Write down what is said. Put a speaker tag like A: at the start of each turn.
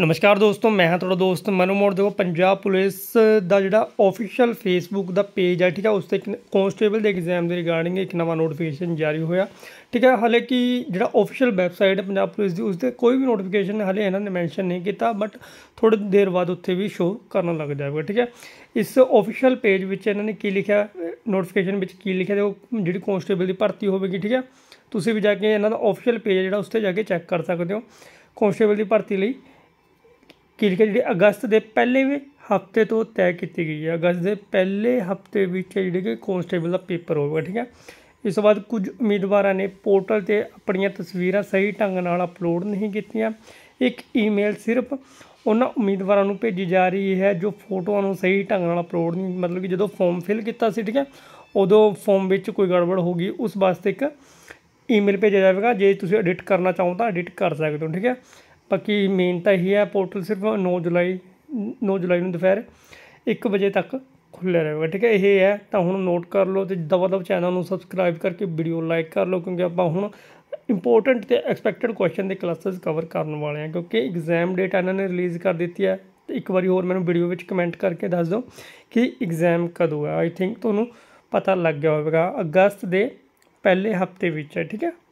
A: ਨਮਸਕਾਰ ਦੋਸਤੋ ਮੈਂ ਹਾਂ ਤੁਹਾਡਾ ਦੋਸਤ ਮਨੂ ਮੋੜ ਦੇਖੋ ਪੰਜਾਬ ਪੁਲਿਸ ਦਾ ਜਿਹੜਾ ਆਫੀਸ਼ੀਅਲ ਫੇਸਬੁੱਕ ਦਾ ਪੇਜ ਹੈ ਠੀਕ ਹੈ ਉਸ ਤੇ ਕਨਸਟੇਬਲ ਦੇ ਐਗਜ਼ਾਮ ਦੇ ਰਿਗਾਰਡਿੰਗ ਇੱਕ ਨਵਾਂ ਨੋਟੀਫਿਕੇਸ਼ਨ ਜਾਰੀ ਹੋਇਆ ਠੀਕ ਹੈ ਹਾਲੇ ਕਿ ਜਿਹੜਾ ਆਫੀਸ਼ੀਅਲ ਵੈਬਸਾਈਟ ਹੈ ਪੰਜਾਬ ਪੁਲਿਸ ਦੀ ਉਸ ਤੇ ਕੋਈ ਵੀ ਨੋਟੀਫਿਕੇਸ਼ਨ ਹਾਲੇ ਇਹਨਾਂ ਨੇ ਮੈਂਸ਼ਨ ਨਹੀਂ ਕੀਤਾ ਬਟ ਥੋੜੀ ਦੇਰ ਬਾਅਦ ਉੱਥੇ ਵੀ ਸ਼ੋ ਕਰਨ ਲੱਗ ਜਾਵੇਗਾ ਠੀਕ ਹੈ ਇਸ ਆਫੀਸ਼ੀਅਲ ਪੇਜ ਵਿੱਚ ਇਹਨਾਂ ਨੇ ਕੀ ਲਿਖਿਆ ਨੋਟੀਫਿਕੇਸ਼ਨ ਵਿੱਚ ਕੀ ਲਿਖਿਆ ਦੇਖੋ ਜਿਹੜੀ ਕਨਸਟੇਬਲ ਦੀ ਭਰਤੀ ਹੋਵੇਗੀ ਠੀਕ ਹੈ ਤੁਸੀਂ ਵੀ ਜਾ ਕੇ ਇਹਨਾਂ ਦਾ ਆਫੀਸ਼ੀਅਲ ਪੇਜ ਜਿਹੜਾ ਉਸ ਤੇ ਜਾ ਕੇ ਚੈੱਕ ਕਰ ਸਕਦੇ ਹੋ ਕਨਸਟੇਬਲ ਦੀ ਭਰਤੀ ਲਈ ਕਿ ਜਿਹੜੀ ਅਗਸਤ ਦੇ ਪਹਿਲੇ ਹਫਤੇ ਤੋਂ ਤੈਅ ਕੀਤੀ ਗਈ ਹੈ ਅਗਸਤ ਦੇ ਪਹਿਲੇ ਹਫਤੇ ਵਿੱਚ ਜਿਹੜੇ ਕਿ ਕਨਸਟੇਬਲ ਦਾ ਪੇਪਰ ਹੋਵੇਗਾ ਠੀਕ ਹੈ ਇਸ ਤੋਂ ਬਾਅਦ ਕੁਝ ਉਮੀਦਵਾਰਾਂ ਨੇ ਪੋਰਟਲ ਤੇ ਆਪਣੀਆਂ ਤਸਵੀਰਾਂ ਸਹੀ ਢੰਗ ਨਾਲ ਅਪਲੋਡ ਨਹੀਂ ਕੀਤੀਆਂ ਇੱਕ ਈਮੇਲ ਸਿਰਫ ਉਹਨਾਂ ਉਮੀਦਵਾਰਾਂ ਨੂੰ ਭੇਜੀ ਜਾ ਰਹੀ ਹੈ ਜੋ ਫੋਟੋਆਂ ਨੂੰ ਸਹੀ ਢੰਗ ਨਾਲ ਅਪਲੋਡ ਨਹੀਂ ਮਤਲਬ ਕਿ ਜਦੋਂ ਫਾਰਮ ਫਿਲ ਕੀਤਾ ਸੀ ਠੀਕ ਹੈ ਉਦੋਂ ਫਾਰਮ ਵਿੱਚ ਕੋਈ ਗੜਬੜ ਹੋ ਗਈ ਉਸ ਵਾਸਤੇ ਇੱਕ ਈਮੇਲ ਭੇਜਿਆ ਜਾਵੇਗਾ ਜੇ ਤੁਸੀਂ ਐਡਿਟ ਕਰਨਾ ਚਾਹੋ ਤਾਂ ਐਡਿਟ ਕਰ ਸਕਦੇ ਹੋ ਠੀਕ ਹੈ ਬਾਕੀ ਮੇਨ ਤਾਂ ਇਹ ਹੈ ਪੋਰਟਲ ਸਿਰਫ 9 ਜੁਲਾਈ 9 ਜੁਲਾਈ ਨੂੰ ਦੁਪਹਿਰ 1 ਵਜੇ ਤੱਕ ਖੁੱਲ੍ਹਾ ਰਹੇਗਾ ਠੀਕ ਹੈ ਇਹ ਹੈ ਤਾਂ ਹੁਣ ਨੋਟ ਕਰ ਲਓ ਤੇ ਦਵਾ ਦਵ ਚੈਨਲ ਨੂੰ ਸਬਸਕ੍ਰਾਈਬ ਕਰਕੇ ਵੀਡੀਓ ਲਾਈਕ ਕਰ ਲਓ ਕਿਉਂਕਿ ਆਪਾਂ ਹੁਣ ਇੰਪੋਰਟੈਂਟ ਤੇ ਐਕਸਪੈਕਟਡ ਕੁਐਸਚਨ ਦੇ ਕਲਾਸਸ ਕਵਰ ਕਰਨ ਵਾਲੇ ਆ ਕਿਉਂਕਿ ਐਗਜ਼ਾਮ ਡੇਟ ਇਹਨਾਂ ਨੇ ਰਿਲੀਜ਼ ਕਰ ਦਿੱਤੀ ਹੈ ਤੇ ਇੱਕ ਵਾਰੀ ਹੋਰ ਮੈਨੂੰ ਵੀਡੀਓ ਵਿੱਚ ਕਮੈਂਟ ਕਰਕੇ ਦੱਸ ਦਿਓ ਕਿ ਐਗਜ਼ਾਮ ਕਦੋਂ ਹੈ ਆਈ ਥਿੰਕ ਤੁਹਾਨੂੰ ਪਤਾ ਲੱਗ ਗਿਆ ਹੋਵੇਗਾ ਅਗਸਤ ਦੇ ਪਹਿਲੇ ਹਫਤੇ ਵਿੱਚ ਹੈ ਠੀਕ ਹੈ